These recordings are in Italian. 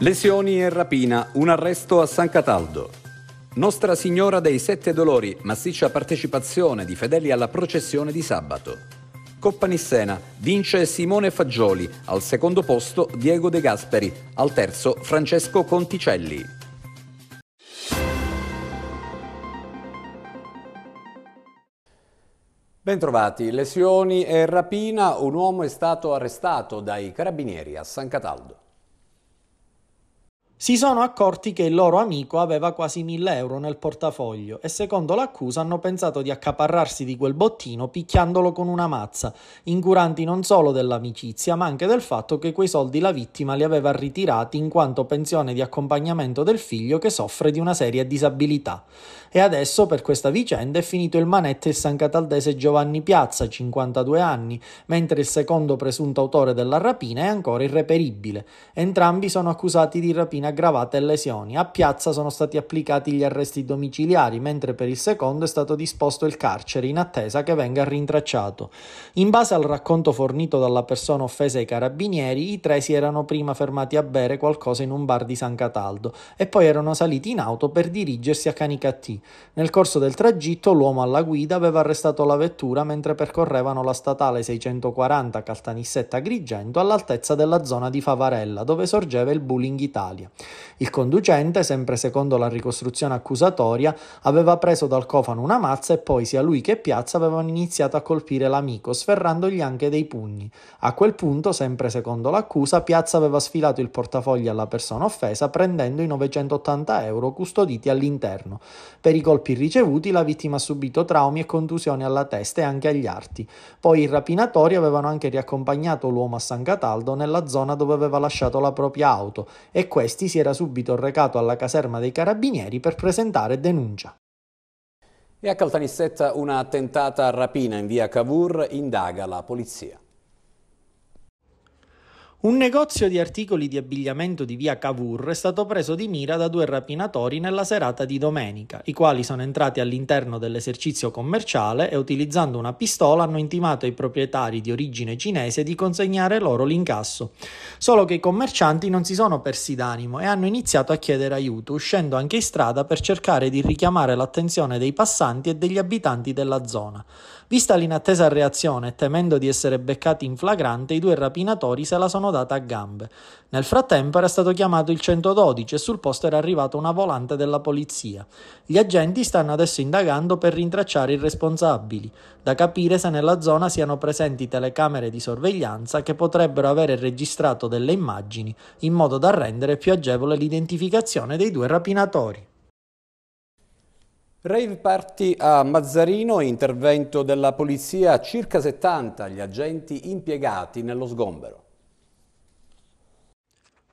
Lesioni e rapina, un arresto a San Cataldo. Nostra Signora dei Sette Dolori, massiccia partecipazione di fedeli alla processione di sabato. Coppa Nissena, vince Simone Fagioli, al secondo posto Diego De Gasperi, al terzo Francesco Conticelli. Bentrovati, lesioni e rapina, un uomo è stato arrestato dai carabinieri a San Cataldo si sono accorti che il loro amico aveva quasi 1000 euro nel portafoglio e secondo l'accusa hanno pensato di accaparrarsi di quel bottino picchiandolo con una mazza, incuranti non solo dell'amicizia ma anche del fatto che quei soldi la vittima li aveva ritirati in quanto pensione di accompagnamento del figlio che soffre di una seria disabilità e adesso per questa vicenda è finito il manette il San Cataldese Giovanni Piazza, 52 anni, mentre il secondo presunto autore della rapina è ancora irreperibile. Entrambi sono accusati di rapina aggravata e lesioni. A Piazza sono stati applicati gli arresti domiciliari, mentre per il secondo è stato disposto il carcere in attesa che venga rintracciato. In base al racconto fornito dalla persona offesa ai carabinieri, i tre si erano prima fermati a bere qualcosa in un bar di San Cataldo e poi erano saliti in auto per dirigersi a Canicattì. Nel corso del tragitto l'uomo alla guida aveva arrestato la vettura mentre percorrevano la statale 640 Caltanissetta Grigento all'altezza della zona di Favarella, dove sorgeva il Bulling Italia. Il conducente, sempre secondo la ricostruzione accusatoria, aveva preso dal cofano una mazza e poi sia lui che Piazza avevano iniziato a colpire l'amico, sferrandogli anche dei pugni. A quel punto, sempre secondo l'accusa, Piazza aveva sfilato il portafoglio alla persona offesa prendendo i 980 euro custoditi all'interno. Per per i colpi ricevuti la vittima ha subito traumi e contusioni alla testa e anche agli arti. Poi i rapinatori avevano anche riaccompagnato l'uomo a San Cataldo nella zona dove aveva lasciato la propria auto e questi si era subito recato alla caserma dei carabinieri per presentare denuncia. E a Caltanissetta una tentata rapina in via Cavour indaga la polizia. Un negozio di articoli di abbigliamento di via Cavour è stato preso di mira da due rapinatori nella serata di domenica, i quali sono entrati all'interno dell'esercizio commerciale e utilizzando una pistola hanno intimato ai proprietari di origine cinese di consegnare loro l'incasso. Solo che i commercianti non si sono persi d'animo e hanno iniziato a chiedere aiuto, uscendo anche in strada per cercare di richiamare l'attenzione dei passanti e degli abitanti della zona. Vista l'inattesa reazione, temendo di essere beccati in flagrante, i due rapinatori se la sono data a gambe. Nel frattempo era stato chiamato il 112 e sul posto era arrivata una volante della polizia. Gli agenti stanno adesso indagando per rintracciare i responsabili, da capire se nella zona siano presenti telecamere di sorveglianza che potrebbero avere registrato delle immagini in modo da rendere più agevole l'identificazione dei due rapinatori. Rave party a Mazzarino, intervento della polizia, circa 70 gli agenti impiegati nello sgombero.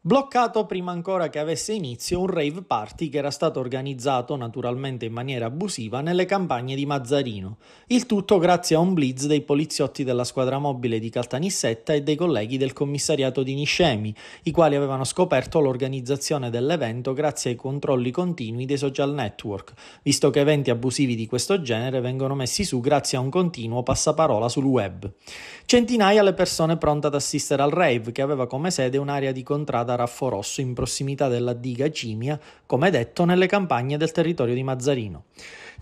Bloccato prima ancora che avesse inizio un rave party che era stato organizzato naturalmente in maniera abusiva nelle campagne di Mazzarino, il tutto grazie a un blitz dei poliziotti della squadra mobile di Caltanissetta e dei colleghi del commissariato di Niscemi, i quali avevano scoperto l'organizzazione dell'evento grazie ai controlli continui dei social network, visto che eventi abusivi di questo genere vengono messi su grazie a un continuo passaparola sul web. Centinaia le persone pronte ad assistere al rave che aveva come sede un'area di contrada Raffo Rosso in prossimità della diga Cimia, come detto, nelle campagne del territorio di Mazzarino.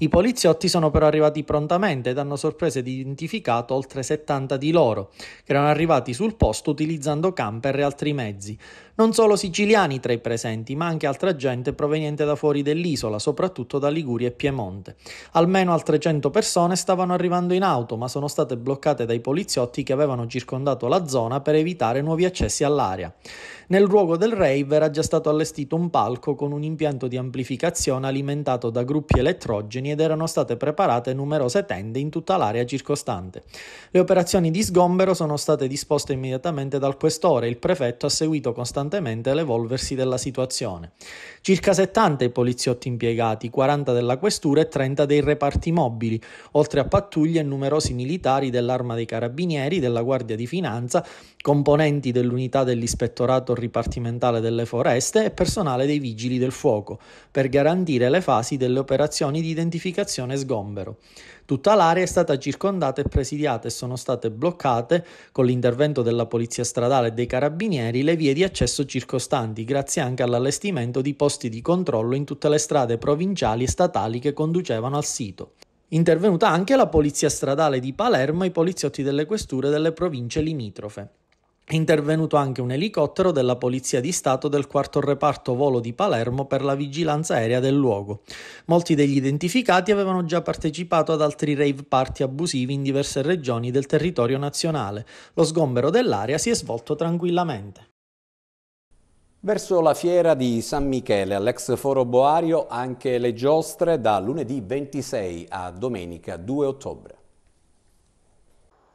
I poliziotti sono però arrivati prontamente ed hanno sorpreso ed identificato oltre 70 di loro, che erano arrivati sul posto utilizzando camper e altri mezzi. Non solo siciliani tra i presenti, ma anche altra gente proveniente da fuori dell'isola, soprattutto da Liguria e Piemonte. Almeno altre 100 persone stavano arrivando in auto, ma sono state bloccate dai poliziotti che avevano circondato la zona per evitare nuovi accessi all'area. Nel luogo del rave era già stato allestito un palco con un impianto di amplificazione alimentato da gruppi elettrogeni ed erano state preparate numerose tende in tutta l'area circostante. Le operazioni di sgombero sono state disposte immediatamente dal questore e il prefetto ha seguito costantemente l'evolversi della situazione. Circa 70 i poliziotti impiegati, 40 della questura e 30 dei reparti mobili, oltre a pattuglie e numerosi militari dell'Arma dei Carabinieri, della Guardia di Finanza, componenti dell'unità dell'ispettorato ripartimentale delle foreste e personale dei vigili del fuoco, per garantire le fasi delle operazioni di identificazione fortificazione sgombero. Tutta l'area è stata circondata e presidiata e sono state bloccate, con l'intervento della Polizia Stradale e dei Carabinieri, le vie di accesso circostanti, grazie anche all'allestimento di posti di controllo in tutte le strade provinciali e statali che conducevano al sito. Intervenuta anche la Polizia Stradale di Palermo e i poliziotti delle questure delle province limitrofe è intervenuto anche un elicottero della Polizia di Stato del quarto reparto volo di Palermo per la vigilanza aerea del luogo. Molti degli identificati avevano già partecipato ad altri rave party abusivi in diverse regioni del territorio nazionale. Lo sgombero dell'area si è svolto tranquillamente. Verso la fiera di San Michele, all'ex foro Boario, anche le giostre da lunedì 26 a domenica 2 ottobre.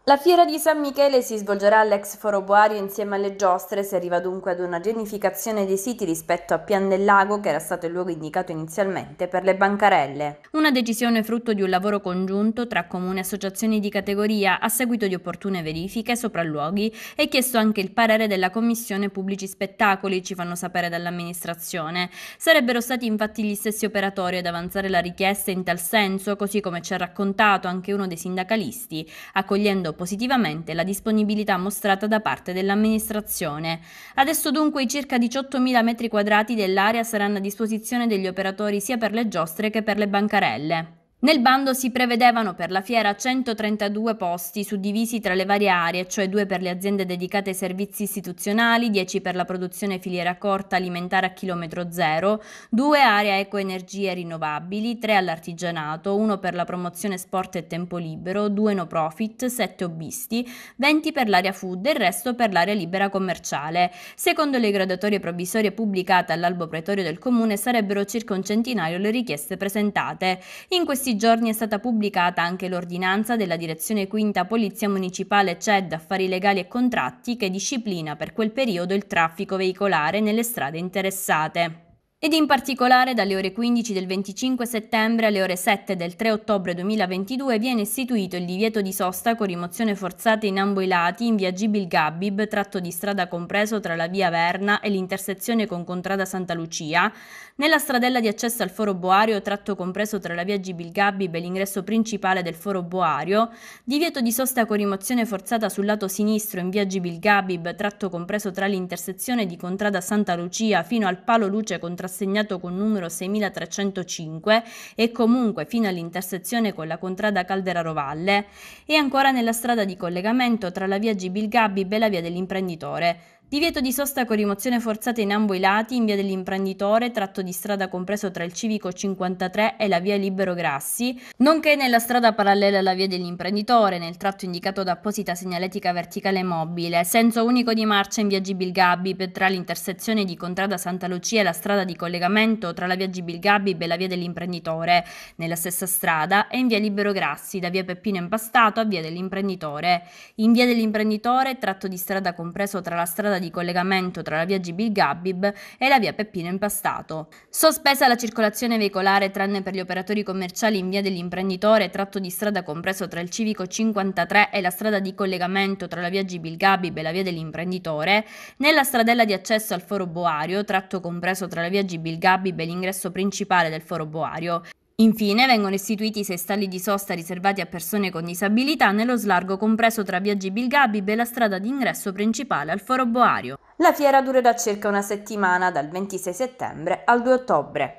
La fiera di San Michele si svolgerà all'ex foro Boario insieme alle giostre, si arriva dunque ad una genificazione dei siti rispetto a Pian del Lago che era stato il luogo indicato inizialmente per le bancarelle. Una decisione frutto di un lavoro congiunto tra comune e associazioni di categoria a seguito di opportune verifiche, sopralluoghi e chiesto anche il parere della Commissione Pubblici Spettacoli, ci fanno sapere dall'amministrazione. Sarebbero stati infatti gli stessi operatori ad avanzare la richiesta in tal senso, così come ci ha raccontato anche uno dei sindacalisti, accogliendo positivamente la disponibilità mostrata da parte dell'amministrazione. Adesso dunque i circa 18.000 metri quadrati dell'area saranno a disposizione degli operatori sia per le giostre che per le bancarelle. Nel bando si prevedevano per la fiera 132 posti suddivisi tra le varie aree, cioè due per le aziende dedicate ai servizi istituzionali, 10 per la produzione filiera corta alimentare a chilometro zero, due aree a ecoenergie rinnovabili, tre all'artigianato, uno per la promozione sport e tempo libero, due no profit, sette hobbisti, 20 per l'area food e il resto per l'area libera commerciale. Secondo le graduatorie provvisorie pubblicate all'albo pretorio del comune sarebbero circa un centinaio le richieste presentate. In questi giorni è stata pubblicata anche l'ordinanza della Direzione Quinta Polizia Municipale CED Affari Legali e Contratti che disciplina per quel periodo il traffico veicolare nelle strade interessate ed in particolare dalle ore 15 del 25 settembre alle ore 7 del 3 ottobre 2022 viene istituito il divieto di sosta con rimozione forzata in ambo i lati in via Gibil Gabib, tratto di strada compreso tra la via Verna e l'intersezione con Contrada Santa Lucia, nella stradella di accesso al Foro Boario, tratto compreso tra la via Gibil Gabib e l'ingresso principale del Foro Boario, divieto di sosta con rimozione forzata sul lato sinistro in via Gibil Gabib, tratto compreso tra l'intersezione di Contrada Santa Lucia fino al palo luce contrastante assegnato con numero 6305 e comunque fino all'intersezione con la contrada Caldera Rovalle e ancora nella strada di collegamento tra la via Gibil Gibilgabbi e la via dell'imprenditore Divieto di sosta con rimozione forzata in ambo i lati in via dell'imprenditore, tratto di strada compreso tra il civico 53 e la via Libero Grassi, nonché nella strada parallela alla via dell'imprenditore, nel tratto indicato da apposita segnaletica verticale mobile, senso unico di marcia in via Gibilgabbi per tra l'intersezione di Contrada Santa Lucia e la strada di collegamento tra la via Gibil Gibilgabbi e la via dell'imprenditore, nella stessa strada, e in via Libero Grassi, da via Peppino Impastato a via dell'imprenditore. In via dell'imprenditore, tratto di strada compreso tra la strada di collegamento tra la via Gibil Gabib e la via Peppino Impastato. Sospesa la circolazione veicolare tranne per gli operatori commerciali in via dell'imprenditore tratto di strada compreso tra il civico 53 e la strada di collegamento tra la via Gibil Gabib e la via dell'imprenditore, nella stradella di accesso al foro Boario tratto compreso tra la via Gibil Gabib e l'ingresso principale del foro Boario. Infine vengono istituiti sei stalli di sosta riservati a persone con disabilità nello slargo compreso tra Viaggi Bilgabib e la strada d'ingresso principale al Foro Boario. La fiera durerà circa una settimana, dal 26 settembre al 2 ottobre.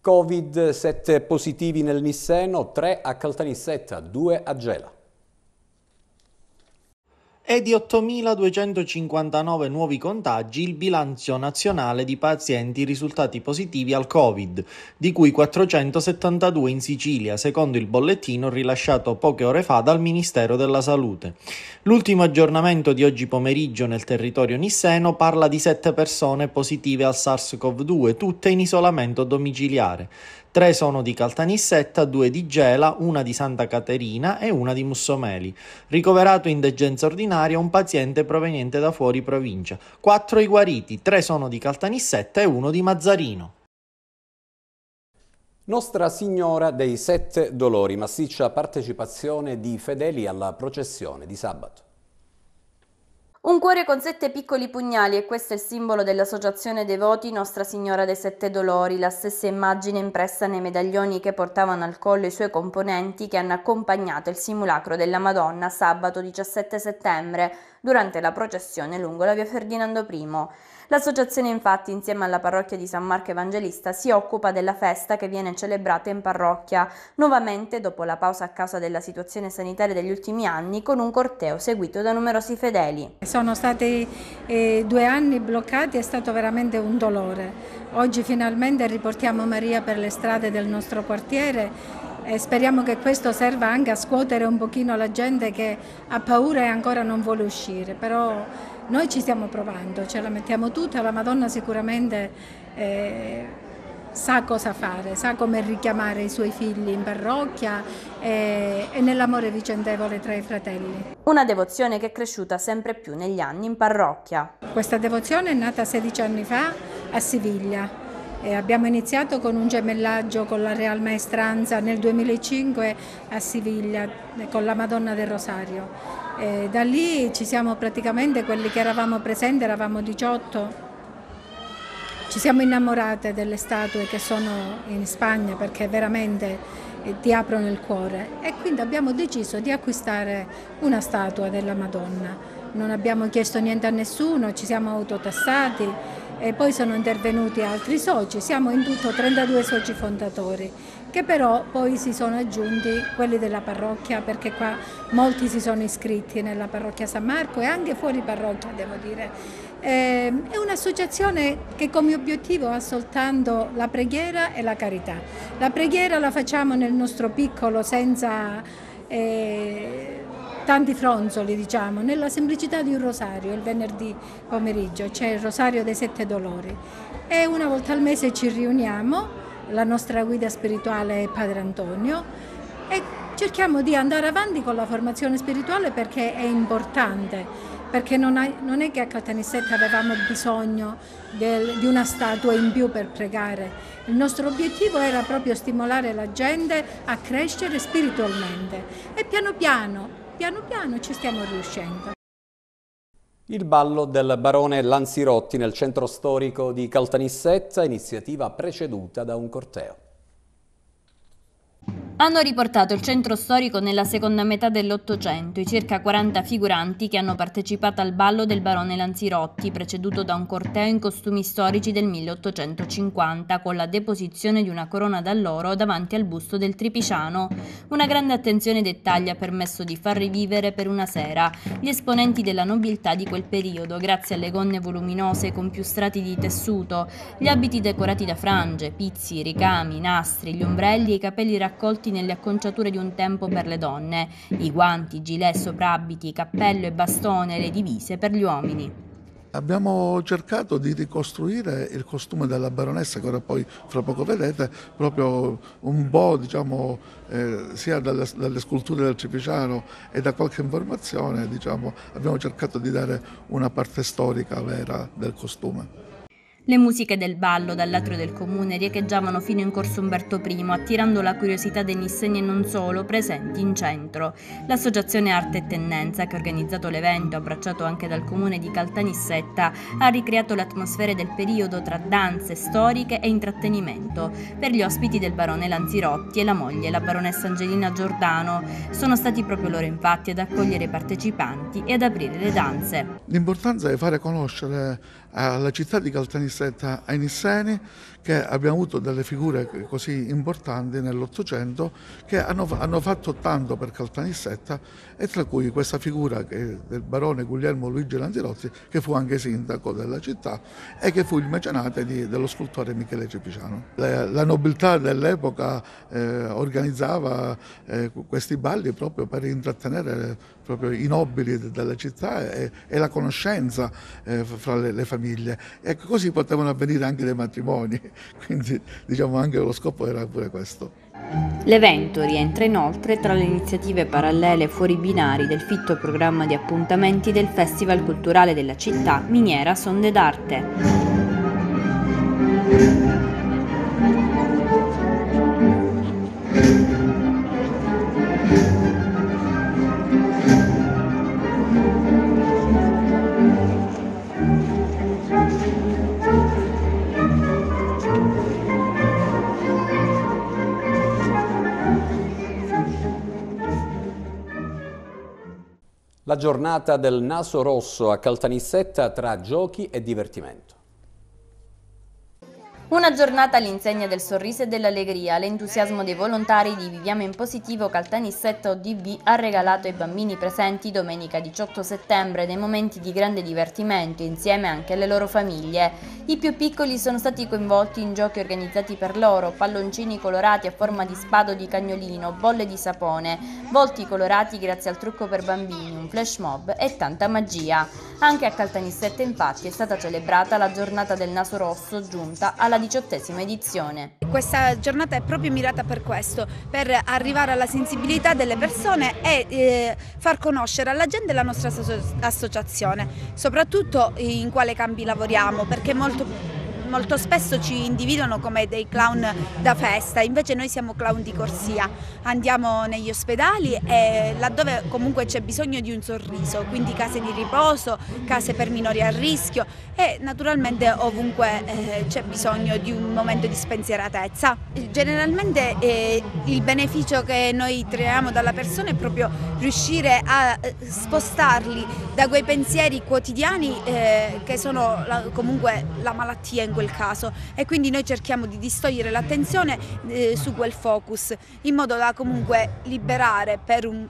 Covid, 7 positivi nel Nisseno, 3 a Caltanissetta, 2 a Gela e di 8.259 nuovi contagi il bilancio nazionale di pazienti risultati positivi al Covid, di cui 472 in Sicilia, secondo il bollettino rilasciato poche ore fa dal Ministero della Salute. L'ultimo aggiornamento di oggi pomeriggio nel territorio nisseno parla di 7 persone positive al SARS-CoV-2, tutte in isolamento domiciliare. Tre sono di Caltanissetta, due di Gela, una di Santa Caterina e una di Mussomeli. Ricoverato in degenza ordinaria un paziente proveniente da fuori provincia. Quattro i guariti, tre sono di Caltanissetta e uno di Mazzarino. Nostra Signora dei Sette Dolori, massiccia partecipazione di fedeli alla processione di sabato. Un cuore con sette piccoli pugnali e questo è il simbolo dell'associazione devoti Nostra Signora dei Sette Dolori, la stessa immagine impressa nei medaglioni che portavano al collo i suoi componenti che hanno accompagnato il simulacro della Madonna sabato 17 settembre durante la processione lungo la via Ferdinando I. L'associazione infatti insieme alla parrocchia di San Marco Evangelista si occupa della festa che viene celebrata in parrocchia, nuovamente dopo la pausa a causa della situazione sanitaria degli ultimi anni, con un corteo seguito da numerosi fedeli. Sono stati eh, due anni bloccati, è stato veramente un dolore. Oggi finalmente riportiamo Maria per le strade del nostro quartiere e speriamo che questo serva anche a scuotere un pochino la gente che ha paura e ancora non vuole uscire, però noi ci stiamo provando, ce la mettiamo tutta, la Madonna sicuramente eh, sa cosa fare, sa come richiamare i suoi figli in parrocchia e, e nell'amore vicendevole tra i fratelli. Una devozione che è cresciuta sempre più negli anni in parrocchia. Questa devozione è nata 16 anni fa a Siviglia, eh, abbiamo iniziato con un gemellaggio con la Real Maestranza nel 2005 a Siviglia con la Madonna del Rosario e da lì ci siamo praticamente, quelli che eravamo presenti, eravamo 18, ci siamo innamorate delle statue che sono in Spagna perché veramente eh, ti aprono il cuore e quindi abbiamo deciso di acquistare una statua della Madonna. Non abbiamo chiesto niente a nessuno, ci siamo autotassati e poi sono intervenuti altri soci, siamo in tutto 32 soci fondatori che però poi si sono aggiunti quelli della parrocchia perché qua molti si sono iscritti nella parrocchia San Marco e anche fuori parrocchia devo dire. Ehm, è un'associazione che come obiettivo ha soltanto la preghiera e la carità. La preghiera la facciamo nel nostro piccolo senza... Eh, tanti fronzoli, diciamo, nella semplicità di un rosario il venerdì pomeriggio, c'è cioè il rosario dei sette dolori e una volta al mese ci riuniamo la nostra guida spirituale è Padre Antonio e cerchiamo di andare avanti con la formazione spirituale perché è importante, perché non, è che a Caltanissetta avevamo bisogno di una statua in più per pregare, il nostro obiettivo era proprio stimolare la gente a crescere spiritualmente e piano piano, piano piano ci stiamo riuscendo. Il ballo del barone Lanzirotti nel centro storico di Caltanissetta, iniziativa preceduta da un corteo. Hanno riportato il centro storico nella seconda metà dell'Ottocento i circa 40 figuranti che hanno partecipato al ballo del barone Lanzirotti, preceduto da un corteo in costumi storici del 1850 con la deposizione di una corona d'alloro davanti al busto del Tripiciano. Una grande attenzione ai dettagli ha permesso di far rivivere per una sera gli esponenti della nobiltà di quel periodo, grazie alle gonne voluminose con più strati di tessuto, gli abiti decorati da frange, pizzi, ricami, nastri, gli ombrelli e i capelli raccolti raccolti nelle acconciature di un tempo per le donne, i guanti, gilet, soprabiti, cappello e bastone, le divise per gli uomini. Abbiamo cercato di ricostruire il costume della baronessa, che ora poi fra poco vedete, proprio un po' diciamo, eh, sia dalle, dalle, sculture del Cificiano e da qualche informazione diciamo, abbiamo cercato di dare una parte storica vera del costume. Le musiche del ballo dall'atrio del comune riecheggiavano fino in corso Umberto I, attirando la curiosità dei nissenni e non solo presenti in centro. L'associazione Arte e Tendenza, che ha organizzato l'evento, abbracciato anche dal comune di Caltanissetta, ha ricreato le del periodo tra danze, storiche e intrattenimento per gli ospiti del barone Lanzirotti e la moglie, la baronessa Angelina Giordano. Sono stati proprio loro infatti ad accogliere i partecipanti e ad aprire le danze. L'importanza è fare conoscere alla città di Caltanissetta ai Nisseni che abbiamo avuto delle figure così importanti nell'Ottocento che hanno, hanno, fatto tanto per Caltanissetta e tra cui questa figura del barone Guglielmo Luigi Lanzirozzi che fu anche sindaco della città e che fu il mecenate di, dello scultore Michele Cepiciano. La, la nobiltà dell'epoca eh, organizzava eh, questi balli proprio per intrattenere proprio i nobili della città e, e la conoscenza eh, fra le, le, famiglie. E ecco, così potevano avvenire anche dei matrimoni, quindi diciamo anche lo scopo era pure questo. L'evento rientra inoltre tra le iniziative parallele fuori binari del fitto programma di appuntamenti del Festival Culturale della città Miniera Sonde d'Arte. La giornata del naso rosso a Caltanissetta tra giochi e divertimento. Una giornata all'insegna del sorriso e dell'allegria, l'entusiasmo dei volontari di Viviamo in Positivo Caltanissetta ODB ha regalato ai bambini presenti domenica 18 settembre dei momenti di grande divertimento insieme anche alle loro famiglie. I più piccoli sono stati coinvolti in giochi organizzati per loro, palloncini colorati a forma di spado di cagnolino, bolle di sapone, volti colorati grazie al trucco per bambini, un flash mob e tanta magia. Anche a Caltanissetta infatti è stata celebrata la giornata del naso rosso giunta alla diciottesima edizione. Questa giornata è proprio mirata per questo, per arrivare alla sensibilità delle persone e eh, far conoscere alla gente la nostra associazione, soprattutto in quale campi lavoriamo, perché molto molto spesso ci individuano come dei clown da festa, invece noi siamo clown di corsia, andiamo negli ospedali e laddove comunque c'è bisogno di un sorriso, quindi case di riposo, case per minori a rischio e naturalmente ovunque eh, c'è bisogno di un momento di spensieratezza. Generalmente eh, il beneficio che noi traiamo dalla persona è proprio riuscire a eh, spostarli da quei pensieri quotidiani eh, che sono la, comunque la malattia in quel quel caso e quindi noi cerchiamo di distogliere l'attenzione eh, su quel focus in modo da comunque liberare per un,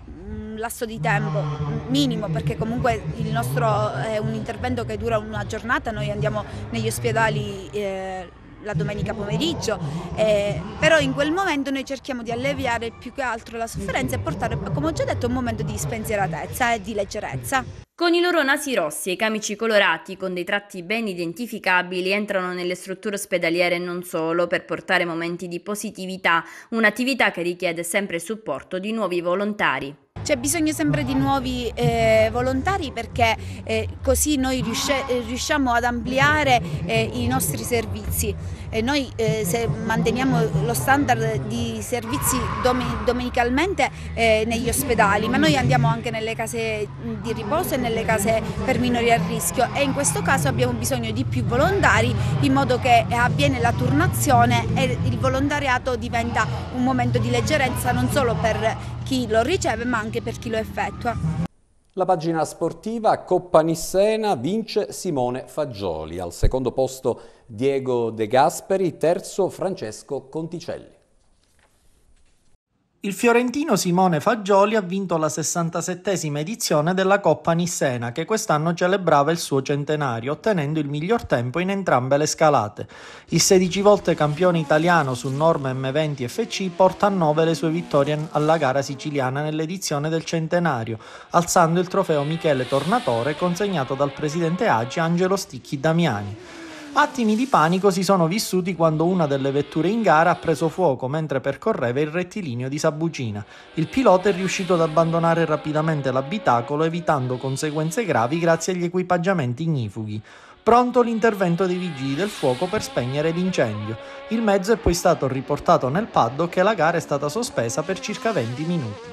lasso di tempo minimo perché comunque il nostro è eh, un intervento che dura una giornata, noi andiamo negli ospedali eh, la domenica pomeriggio, eh, però in quel momento noi cerchiamo di alleviare più che altro la sofferenza e portare, come ho già detto, un momento di spensieratezza e di leggerezza. Con i loro nasi rossi e i camici colorati, con dei tratti ben identificabili, entrano nelle strutture ospedaliere e non solo per portare momenti di positività, un'attività che richiede sempre il supporto di nuovi volontari. C'è bisogno sempre di nuovi eh, volontari perché eh, così noi eh, riusciamo ad ampliare eh, i nostri servizi. E noi eh, se manteniamo lo standard di servizi domen domenicalmente eh, negli ospedali, ma noi andiamo anche nelle case di riposo e nelle case per minori a rischio e in questo caso abbiamo bisogno di più volontari in modo che avviene la turnazione e il volontariato diventa un momento di leggerezza non solo per chi lo riceve ma anche per chi lo effettua. La pagina sportiva Coppa Nissena vince Simone Fagioli, al secondo posto Diego De Gasperi, terzo Francesco Conticelli. Il fiorentino Simone Fagioli ha vinto la 67esima edizione della Coppa Nissena, che quest'anno celebrava il suo centenario, ottenendo il miglior tempo in entrambe le scalate. Il 16 volte campione italiano su norma M20 FC porta a 9 le sue vittorie alla gara siciliana nell'edizione del centenario, alzando il trofeo Michele Tornatore consegnato dal presidente Agi Angelo Sticchi Damiani. Attimi di panico si sono vissuti quando una delle vetture in gara ha preso fuoco mentre percorreva il rettilineo di Sabugina. Il pilota è riuscito ad abbandonare rapidamente l'abitacolo evitando conseguenze gravi grazie agli equipaggiamenti ignifughi. Pronto l'intervento dei vigili del fuoco per spegnere l'incendio. Il mezzo è poi stato riportato nel paddock e la gara è stata sospesa per circa 20 minuti.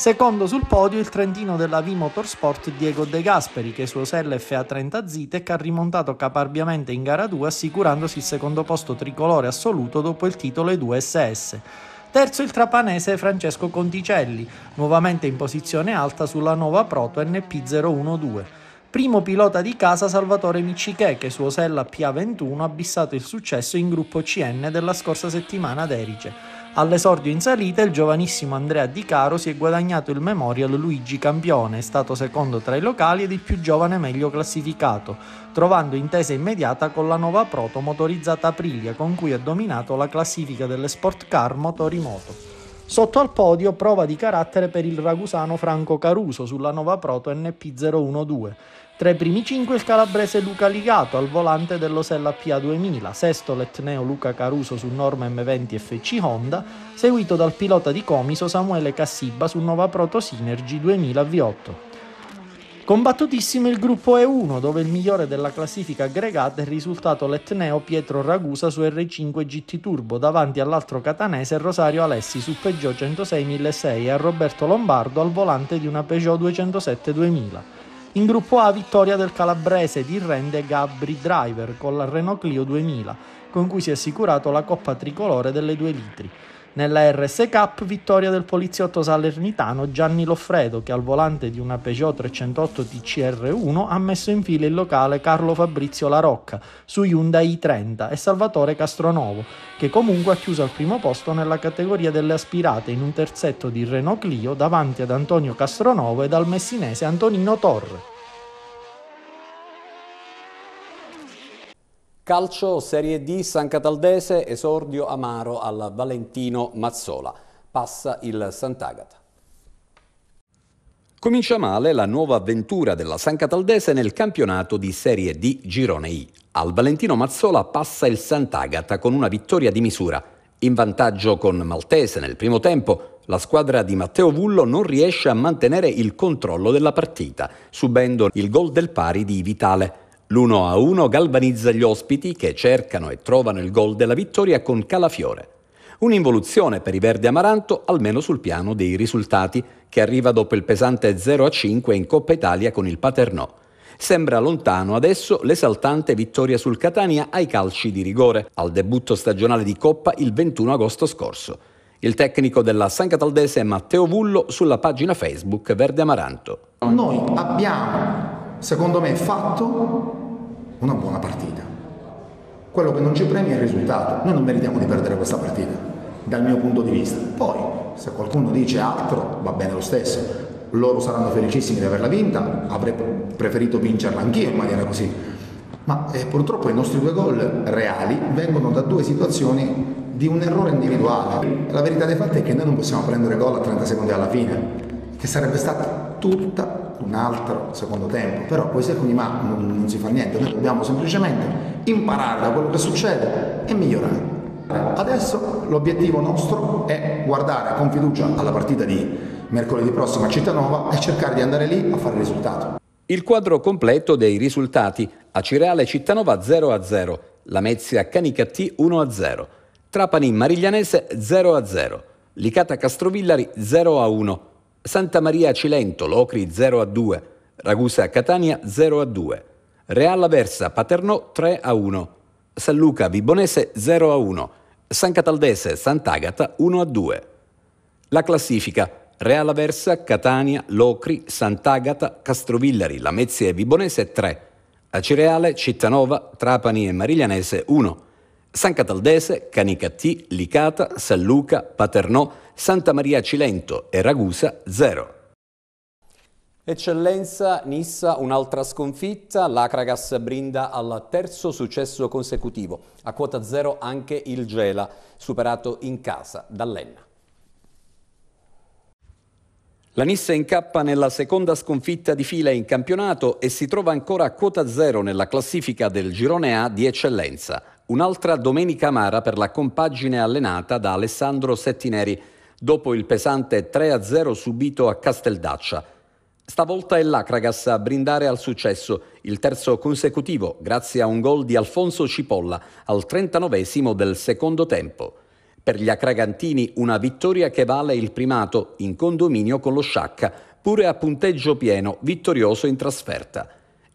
Secondo sul podio il trentino della V Motorsport Diego De Gasperi che su Osella FA30 Zitec ha rimontato caparbiamente in gara 2 assicurandosi il secondo posto tricolore assoluto dopo il titolo E2 SS. Terzo il trapanese Francesco Conticelli, nuovamente in posizione alta sulla nuova Proto NP012. Primo pilota di casa Salvatore Miccichè che su Osella PA21 ha bissato il successo in gruppo CN della scorsa settimana ad Erice. All'esordio in salita il giovanissimo Andrea Di Caro si è guadagnato il Memorial Luigi Campione, è stato secondo tra i locali ed il più giovane meglio classificato, trovando intesa immediata con la nuova Proto motorizzata Aprilia con cui ha dominato la classifica delle sport car motori moto. Sotto al podio prova di carattere per il ragusano Franco Caruso sulla nuova Proto NP012. Tra i primi cinque il calabrese Luca Ligato al volante dell'Osella PA2000, sesto l'etneo Luca Caruso su Norma M20 FC Honda, seguito dal pilota di Comiso Samuele Cassiba su Nova Proto Synergy 2000 V8. Combattutissimo il gruppo E1, dove il migliore della classifica aggregata è risultato l'etneo Pietro Ragusa su R5 GT Turbo, davanti all'altro catanese Rosario Alessi su Peugeot 106 1006 e a Roberto Lombardo al volante di una Peugeot 207 2000. In gruppo A vittoria del calabrese di rende Gabri Driver con la Renault Clio 2000, con cui si è assicurato la coppa tricolore delle due litri. Nella RS Cup vittoria del poliziotto salernitano Gianni Loffredo che al volante di una Peugeot 308 TCR1 ha messo in fila il locale Carlo Fabrizio Larocca su Hyundai i30 e Salvatore Castronovo che comunque ha chiuso al primo posto nella categoria delle aspirate in un terzetto di Renault Clio davanti ad Antonio Castronovo ed al messinese Antonino Torre. Calcio Serie D San Cataldese, esordio amaro al Valentino Mazzola. Passa il Sant'Agata. Comincia male la nuova avventura della San Cataldese nel campionato di Serie D Girone I. Al Valentino Mazzola passa il Sant'Agata con una vittoria di misura. In vantaggio con Maltese nel primo tempo, la squadra di Matteo Vullo non riesce a mantenere il controllo della partita, subendo il gol del pari di Vitale. L'1-1 galvanizza gli ospiti che cercano e trovano il gol della vittoria con Calafiore. Un'involuzione per i Verdi Amaranto almeno sul piano dei risultati che arriva dopo il pesante 0-5 a in Coppa Italia con il Paternò. Sembra lontano adesso l'esaltante vittoria sul Catania ai calci di rigore al debutto stagionale di Coppa il 21 agosto scorso. Il tecnico della San Cataldese Matteo Vullo sulla pagina Facebook Verde Amaranto. Noi abbiamo, secondo me, fatto una buona partita. Quello che non ci premia è il risultato, noi non meritiamo di perdere questa partita, dal mio punto di vista. Poi, se qualcuno dice altro, va bene lo stesso, loro saranno felicissimi di averla vinta, avrei preferito vincerla anch'io in maniera così. Ma eh, purtroppo i nostri due gol reali vengono da due situazioni di un errore individuale. La verità dei fatti è che noi non possiamo prendere gol a 30 secondi alla fine, che sarebbe stata tutta un altro secondo tempo, però poi se ma non, non si fa niente, noi dobbiamo semplicemente imparare da quello che succede e migliorare. Adesso l'obiettivo nostro è guardare con fiducia alla partita di mercoledì prossimo a Cittanova e cercare di andare lì a fare il risultato. Il quadro completo dei risultati. A Cireale Cittanova 0-0, Lamezia Canicattì 1-0, Trapani Mariglianese 0-0, Licata Castrovillari 0-1, Santa Maria Cilento, Locri 0 a 2, Ragusa Catania 0 a 2, Real Aversa Paternò 3 a 1, San Luca Vibonese 0 a 1, San Cataldese Sant'Agata 1 a 2. La classifica Real Aversa, Catania, Locri, Sant'Agata, Castrovillari, Lamezia e Vibonese 3, Acireale, Cittanova, Trapani e Mariglianese 1, San Cataldese, Canicattì, Licata, San Luca, Paternò, Santa Maria Cilento e Ragusa 0. Eccellenza, Nissa, un'altra sconfitta, l'Acragas brinda al terzo successo consecutivo, a quota 0 anche il Gela, superato in casa dall'Enna. La Nissa incappa nella seconda sconfitta di fila in campionato e si trova ancora a quota 0 nella classifica del girone A di eccellenza. Un'altra domenica amara per la compagine allenata da Alessandro Settineri, dopo il pesante 3-0 subito a Casteldaccia. Stavolta è l'Acragas a brindare al successo, il terzo consecutivo, grazie a un gol di Alfonso Cipolla al 39 del secondo tempo. Per gli acragantini una vittoria che vale il primato in condominio con lo Sciacca, pure a punteggio pieno, vittorioso in trasferta.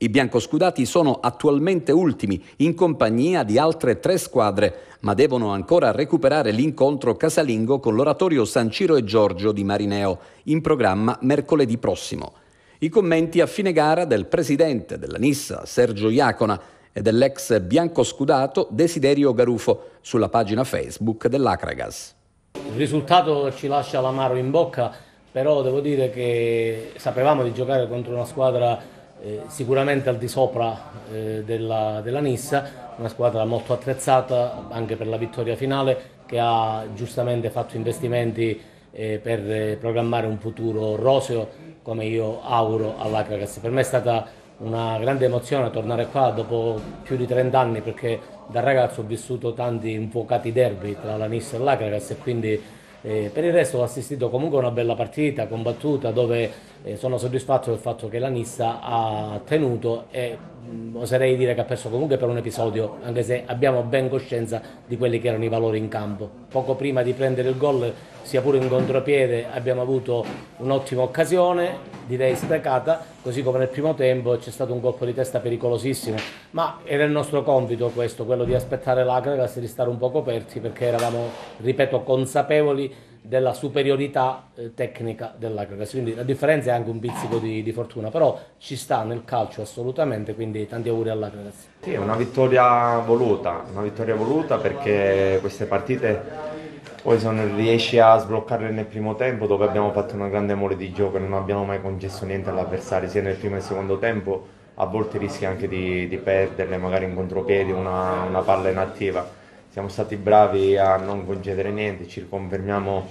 I biancoscudati sono attualmente ultimi in compagnia di altre tre squadre, ma devono ancora recuperare l'incontro casalingo con l'oratorio San Ciro e Giorgio di Marineo, in programma mercoledì prossimo. I commenti a fine gara del presidente della Nissa, Sergio Iacona, e dell'ex biancoscudato Desiderio Garufo sulla pagina Facebook dell'Acragas. Il risultato ci lascia l'amaro in bocca, però devo dire che sapevamo di giocare contro una squadra eh, sicuramente al di sopra eh, della, della Nissa, una squadra molto attrezzata anche per la vittoria finale che ha giustamente fatto investimenti eh, per eh, programmare un futuro roseo come io auguro all'Acragas. Per me è stata una grande emozione tornare qua dopo più di 30 anni perché da ragazzo ho vissuto tanti infuocati derby tra la Nissa e l'Acragas e quindi eh, per il resto ho assistito comunque a una bella partita combattuta dove eh, sono soddisfatto del fatto che la Nissa ha tenuto e Mm, oserei dire che ha perso comunque per un episodio, anche se abbiamo ben coscienza di quelli che erano i valori in campo. Poco prima di prendere il gol, sia pure in contropiede, abbiamo avuto un'ottima occasione, direi sprecata, così come nel primo tempo c'è stato un colpo di testa pericolosissimo, ma era il nostro compito questo, quello di aspettare l'Acragas e di stare un po' coperti perché eravamo, ripeto, consapevoli della superiorità eh, tecnica dell'Acrogas. Quindi la differenza è anche un pizzico di, di, fortuna, però ci sta nel calcio assolutamente, quindi tanti auguri all'Acrogas. Sì, è una vittoria voluta, una vittoria voluta perché queste partite poi se non riesci a sbloccarle nel primo tempo dove abbiamo fatto una grande mole di gioco e non abbiamo mai concesso niente all'avversario sia nel primo che nel secondo tempo a volte rischi anche di, di perderle magari in contropiedi, una, una palla inattiva siamo stati bravi a non concedere niente, ci riconfermiamo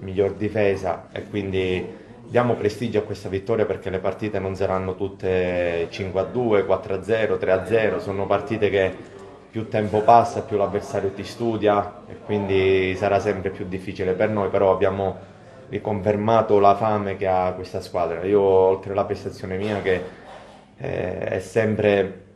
miglior difesa e quindi diamo prestigio a questa vittoria perché le partite non saranno tutte 5 a 2, 4 a 0, 3 a 0, sono partite che più tempo passa, più l'avversario ti studia e quindi sarà sempre più difficile per noi, però abbiamo riconfermato la fame che ha questa squadra. Io oltre alla prestazione mia che eh, è sempre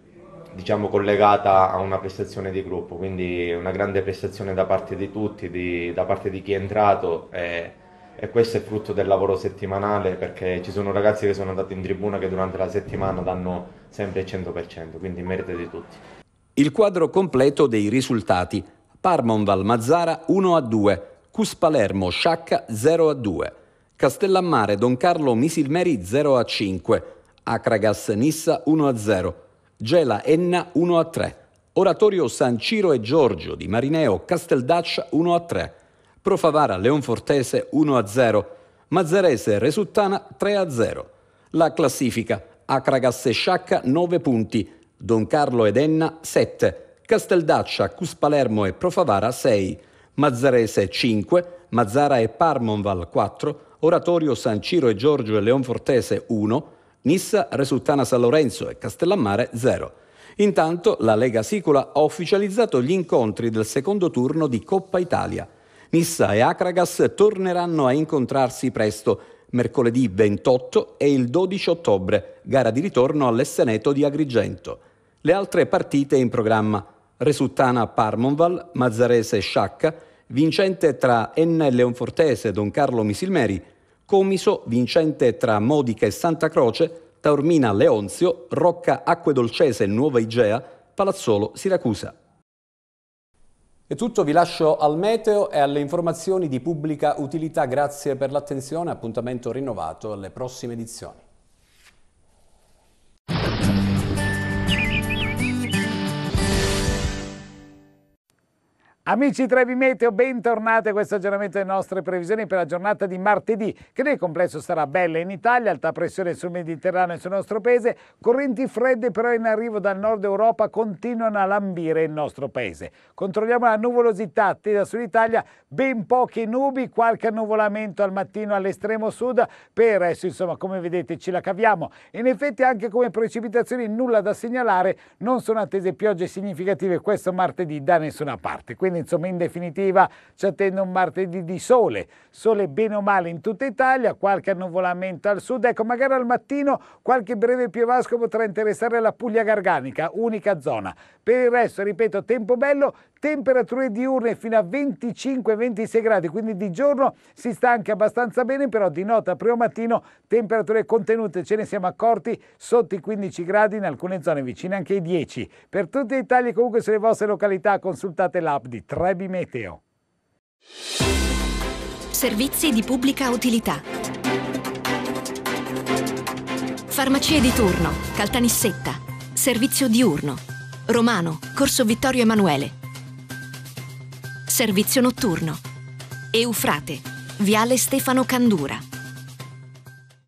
diciamo, collegata a una prestazione di gruppo, quindi una grande prestazione da parte di tutti, di, da parte di chi è entrato e, e, questo è frutto del lavoro settimanale perché ci sono ragazzi che sono andati in tribuna che durante la settimana danno sempre il 100%, quindi merito di tutti. Il quadro completo dei risultati. Parmonval Mazzara 1 2, Cus Palermo Sciacca 0 2, Castellammare Don Carlo Misilmeri 0 5, Acragas Nissa 1 0. Gela Enna 1 a 3, Oratorio San Ciro e Giorgio di Marineo Casteldaccia 1 a 3, Profavara Leonfortese 1 a 0, Mazzarese Resuttana 3 a 0. La classifica Acragasse Sciacca 9 punti, Don Carlo ed Enna 7, Casteldaccia, Cuspalermo e Profavara 6, Mazzarese 5, Mazzara e Parmonval 4, Oratorio San Ciro e Giorgio e Leonfortese 1, Nissa, Resultana San Lorenzo e Castellammare 0. Intanto la Lega Sicula ha ufficializzato gli incontri del secondo turno di Coppa Italia. Nissa e Acragas torneranno a incontrarsi presto, mercoledì 28 e il 12 ottobre, gara di ritorno all'Esseneto di Agrigento. Le altre partite in programma, Resultana Parmonval, Mazzarese Sciacca, vincente tra Enne Leonfortese, e Don Carlo Misilmeri, Comiso, Vincente tra Modica e Santa Croce, Taormina Leonzio, Rocca Acquedolcese Nuova Igea, Palazzolo Siracusa. È tutto, vi lascio al meteo e alle informazioni di pubblica utilità. Grazie per l'attenzione, appuntamento rinnovato alle prossime edizioni. Amici Trevi Meteo, bentornati a questo aggiornamento delle nostre previsioni per la giornata di martedì, che nel complesso sarà bella in Italia, alta pressione sul Mediterraneo e sul nostro paese, correnti fredde però in arrivo dal nord Europa continuano a lambire il nostro paese. Controlliamo la nuvolosità attesa sull'Italia, ben poche nubi, qualche annuvolamento al mattino all'estremo sud, per il resto insomma come vedete ce la caviamo. In effetti anche come precipitazioni nulla da segnalare, non sono attese piogge significative questo martedì da nessuna parte. Quindi bene, insomma in definitiva ci attende un martedì di sole, sole bene o male in tutta Italia, qualche annuvolamento al sud, ecco magari al mattino qualche breve piovasco potrà interessare la Puglia Garganica, unica zona. Per il resto, ripeto, tempo bello, temperature diurne fino a 25-26 gradi, quindi di giorno si sta anche abbastanza bene, però di nota a primo mattino temperature contenute, ce ne siamo accorti sotto i 15 gradi in alcune zone vicine anche i 10. Per tutti i tagli comunque sulle vostre località consultate l'app di di Trebi Meteo. Servizi di pubblica utilità. Farmacie di turno, Caltanissetta, servizio diurno, Romano, Corso Vittorio Emanuele. Servizio notturno, Eufrate, Viale Stefano Candura.